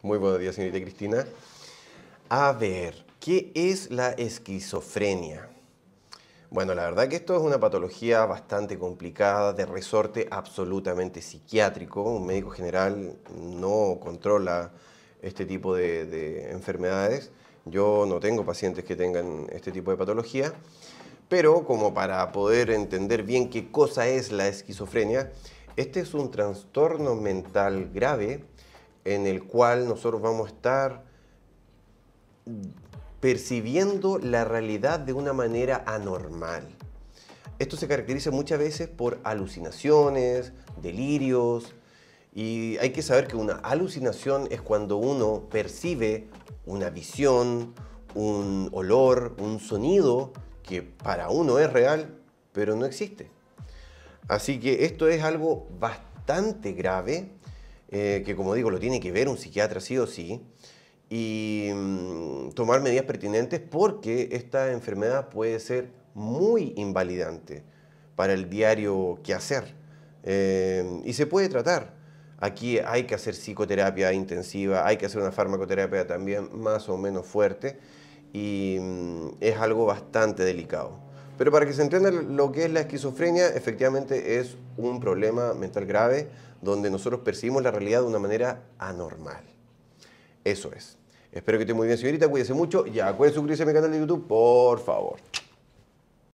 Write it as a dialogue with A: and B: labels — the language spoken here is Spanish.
A: Muy buenos días, señorita Cristina. A ver, ¿qué es la esquizofrenia? Bueno, la verdad que esto es una patología bastante complicada, de resorte absolutamente psiquiátrico. Un médico general no controla este tipo de, enfermedades. Yo no tengo pacientes que tengan este tipo de patología, pero como para poder entender bien qué cosa es la esquizofrenia, este es un trastorno mental grave en el cual nosotros vamos a estar percibiendo la realidad de una manera anormal. Esto se caracteriza muchas veces por alucinaciones, delirios, y hay que saber que una alucinación es cuando uno percibe una visión, un olor, un sonido que para uno es real, pero no existe. Así que esto es algo bastante grave eh, que como digo, lo tiene que ver un psiquiatra sí o sí, y mm, tomar medidas pertinentes porque esta enfermedad puede ser muy invalidante para el diario quehacer hacer eh, y se puede tratar. Aquí hay que hacer psicoterapia intensiva, hay que hacer una farmacoterapia también más o menos fuerte y mm, es algo bastante delicado. Pero para que se entienda lo que es la esquizofrenia, efectivamente es un problema mental grave donde nosotros percibimos la realidad de una manera anormal. Eso es. Espero que esté muy bien, señorita. Cuídense mucho. Ya, acuérdense suscribirse a mi canal de YouTube, por favor.